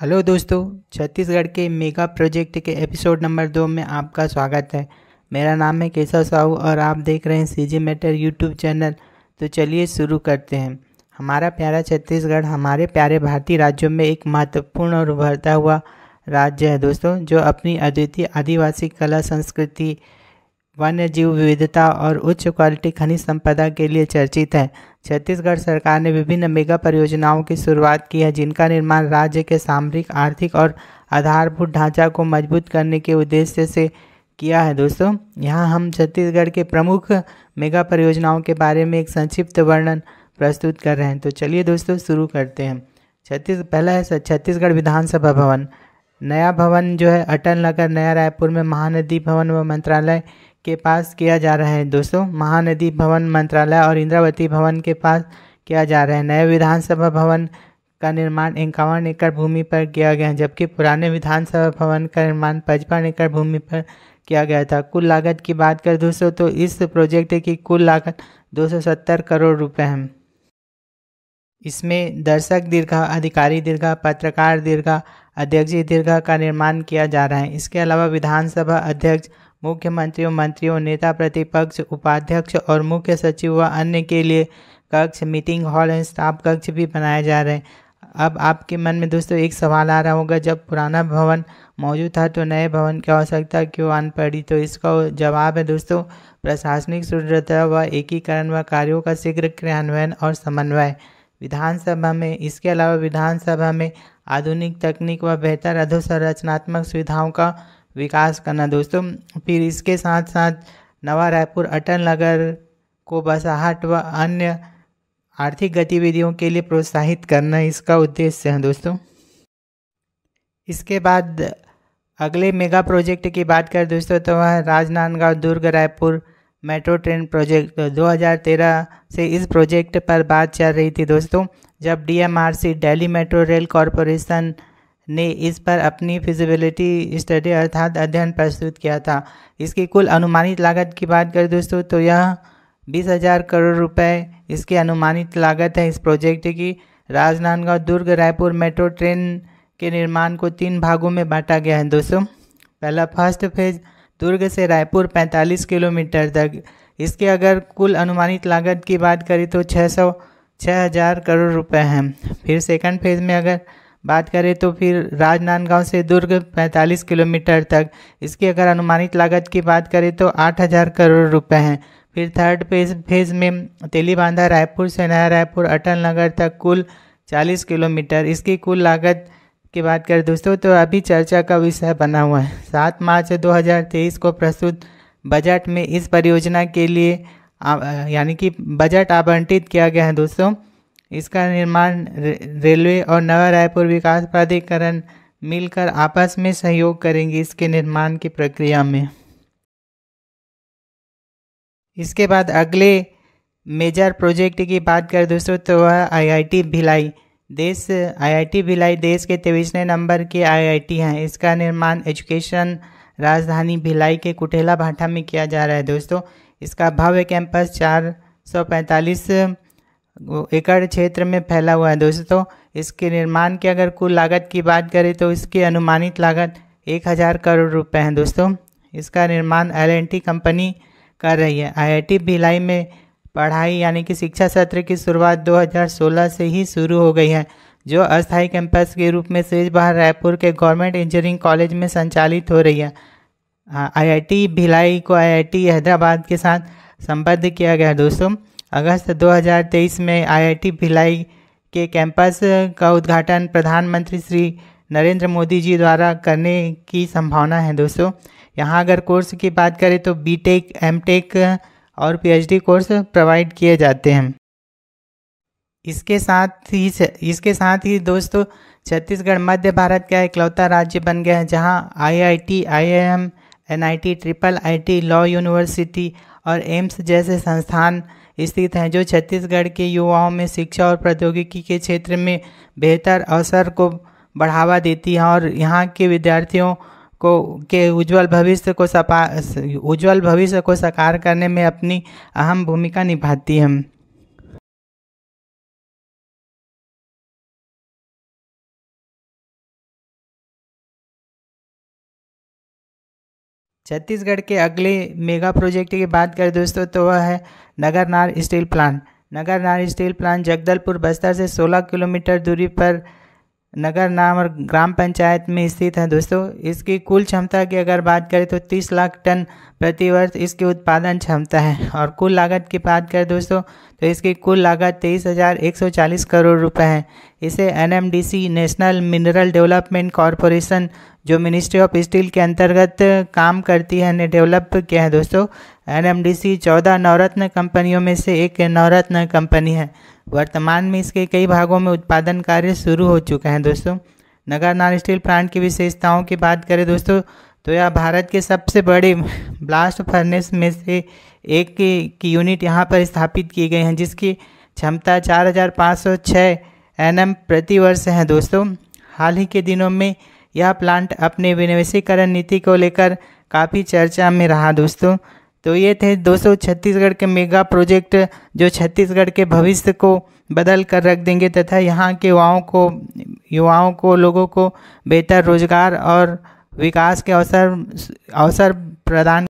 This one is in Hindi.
हेलो दोस्तों छत्तीसगढ़ के मेगा प्रोजेक्ट के एपिसोड नंबर दो में आपका स्वागत है मेरा नाम है केशव साहू और आप देख रहे हैं C G matter YouTube channel तो चलिए शुरू करते हैं हमारा प्यारा छत्तीसगढ़ हमारे प्यारे भारतीय राज्यों में एक महत्वपूर्ण और उभरता हुआ राज्य है दोस्तों जो अपनी अद्वितीय आदिवासी कला संस्कृति वन्य जीव विविधता और उच्च क्वालिटी खनिज संपदा के लिए चर्चित है छत्तीसगढ़ सरकार ने विभिन्न मेगा परियोजनाओं की शुरुआत की है जिनका निर्माण राज्य के सामरिक आर्थिक और आधारभूत ढांचा को मजबूत करने के उद्देश्य से किया है दोस्तों यहाँ हम छत्तीसगढ़ के प्रमुख मेगा परियोजनाओं के बारे में एक संक्षिप्त वर्णन प्रस्तुत कर रहे हैं तो चलिए दोस्तों शुरू करते हैं छत्तीस पहला है छत्तीसगढ़ विधानसभा भवन नया भवन जो है अटल नगर नया रायपुर में महानदी भवन व मंत्रालय के पास किया जा रहा है दोस्तों महानदी भवन मंत्रालय और इंद्रावती भवन के पास किया जा रहा है नए विधानसभा भवन का निर्माण इक्यावन एकड़ भूमि पर किया गया जबकि पुराने विधानसभा भवन का निर्माण पचपन एकड़ भूमि पर किया गया था कुल लागत की बात कर दोस्तों तो इस प्रोजेक्ट की कुल लागत 270 करोड़ रुपए है इसमें दर्शक दीर्घा अधिकारी दीर्घा पत्रकार दीर्घा अध्यक्ष दीर्घा का निर्माण किया जा रहा है इसके अलावा विधानसभा अध्यक्ष मुख्यमंत्रियों मंत्रियों नेता प्रतिपक्ष उपाध्यक्ष और मुख्य सचिव व अन्य के लिए कक्ष मीटिंग हॉल एंड स्टाफ कक्ष भी बनाए जा रहे हैं अब आपके मन में दोस्तों एक सवाल आ रहा होगा जब पुराना भवन मौजूद था तो नए भवन की आवश्यकता क्यों आन पड़ी तो इसका जवाब है दोस्तों प्रशासनिक सुदृढ़ता व एकीकरण व कार्यों का शीघ्र क्रियान्वयन और समन्वय विधानसभा में इसके अलावा विधानसभा में आधुनिक तकनीक व बेहतर अधोसंरचनात्मक सुविधाओं का विकास करना दोस्तों फिर इसके साथ साथ नवा रायपुर अटल नगर को बसाहट व अन्य आर्थिक गतिविधियों के लिए प्रोत्साहित करना इसका उद्देश्य है दोस्तों इसके बाद अगले मेगा प्रोजेक्ट की बात करें दोस्तों तो वह Rajnandgaon Durg Raipur metro train project 2013 से इस प्रोजेक्ट पर बात चल रही थी दोस्तों जब DMRC Delhi metro rail corporation ने इस पर अपनी फिजिबिलिटी स्टडी अर्थात अध्ययन प्रस्तुत किया था इसकी कुल अनुमानित लागत की बात करें दोस्तों तो यह बीस हज़ार करोड़ रुपए इसकी अनुमानित लागत है इस प्रोजेक्ट की राजनांदगांव दुर्ग रायपुर मेट्रो ट्रेन के निर्माण को तीन भागों में बांटा गया है दोस्तों पहला फर्स्ट फेज दुर्ग से रायपुर 45 किलोमीटर तक इसके अगर कुल अनुमानित लागत की बात करें तो छः हज़ार करोड़ रुपए हैं फिर सेकंड फेज़ में अगर बात करें तो फिर राजनांदगांव से दुर्ग 45 किलोमीटर तक इसकी अगर अनुमानित लागत की बात करें तो 8000 करोड़ रुपए हैं फिर थर्ड फेज फेज में तेलीबांधा रायपुर से नया रायपुर अटल नगर तक कुल 40 किलोमीटर इसकी कुल लागत की बात करें दोस्तों तो अभी चर्चा का विषय बना हुआ है सात मार्च दो को प्रस्तुत बजट में इस परियोजना के लिए यानी कि बजट आवंटित किया गया है दोस्तों इसका निर्माण रे, रेलवे और नवा रायपुर विकास प्राधिकरण मिलकर आपस में सहयोग करेंगे इसके निर्माण की प्रक्रिया में इसके बाद अगले मेजर प्रोजेक्ट की बात करें दोस्तों तो वह आईआईटी भिलाई देश आईआईटी भिलाई देश के तेईसवें नंबर के आईआईटी हैं इसका निर्माण एजुकेशन राजधानी भिलाई के कुठेला भाटा में किया जा रहा है दोस्तों इसका भव्य कैंपस चार सौ पैंतालीस एकड़ क्षेत्र में फैला हुआ है दोस्तों इसके निर्माण की अगर कुल लागत की बात करें तो इसकी अनुमानित लागत एक हज़ार करोड़ रुपए हैं दोस्तों इसका निर्माण एल कंपनी कर रही है आईआईटी भिलाई में पढ़ाई यानी कि शिक्षा सत्र की शुरुआत 2016 से ही शुरू हो गई है जो अस्थायी कैंपस के रूप में सेज बहार रायपुर के गवर्नमेंट इंजीनियरिंग कॉलेज में संचालित हो रही है आई भिलाई को आई हैदराबाद के साथ संबद्ध किया गया है दोस्तों अगस्त 2023 में आईआईटी भिलाई के कैंपस का उद्घाटन प्रधानमंत्री श्री नरेंद्र मोदी जी द्वारा करने की संभावना है दोस्तों यहाँ अगर कोर्स की बात करें तो बीटेक एमटेक और पीएचडी कोर्स प्रोवाइड किए जाते हैं इसके साथ ही इसके साथ ही दोस्तों छत्तीसगढ़ मध्य भारत का इकलौता राज्य बन गया है जहाँ I I I M N I T triple I T law university और एम्स जैसे संस्थान स्थित हैं जो छत्तीसगढ़ के युवाओं में शिक्षा और प्रौद्योगिकी के क्षेत्र में बेहतर अवसर को बढ़ावा देती हैं और यहाँ के विद्यार्थियों को के उज्जवल भविष्य को सपा उज्जवल भविष्य को साकार करने में अपनी अहम भूमिका निभाती हैं छत्तीसगढ़ के अगले मेगा प्रोजेक्ट की बात करें दोस्तों तो वह है Nagarnar steel plant Nagarnar steel plant Jagdalpur Bastar से 16 किलोमीटर दूरी पर नगर नाम और ग्राम पंचायत में स्थित है दोस्तों इसकी कुल क्षमता की अगर बात करें तो 30 लाख टन प्रतिवर्ष इसकी उत्पादन क्षमता है और कुल लागत की बात करें दोस्तों तो इसकी कुल लागत तेईस हज़ार एक सौ चालीस करोड़ रुपए है इसे NMDC national mineral development corporation जो मिनिस्ट्री ऑफ स्टील के अंतर्गत काम करती है ने डेवलप किया है दोस्तों एनएमडीसी चौदह नवरत्न कंपनियों में से एक नवरत्न कंपनी है वर्तमान में इसके कई भागों में उत्पादन कार्य शुरू हो चुके हैं दोस्तों नगर नॉन स्टील प्लांट की विशेषताओं की बात करें दोस्तों तो यह भारत के सबसे बड़े ब्लास्ट फर्नेस में से एक की यूनिट यहाँ पर स्थापित की गई हैं जिसकी क्षमता चार हज़ार प्रति वर्ष है दोस्तों हाल ही के दिनों में यह प्लांट अपने विनिवेशीकरण नीति को लेकर काफ़ी चर्चा में रहा दोस्तों तो ये थे दोस्तों छत्तीसगढ़ के मेगा प्रोजेक्ट जो छत्तीसगढ़ के भविष्य को बदल कर रख देंगे तथा यहाँ के युवाओं को युवाओं को लोगों को बेहतर रोजगार और विकास के अवसर अवसर प्रदान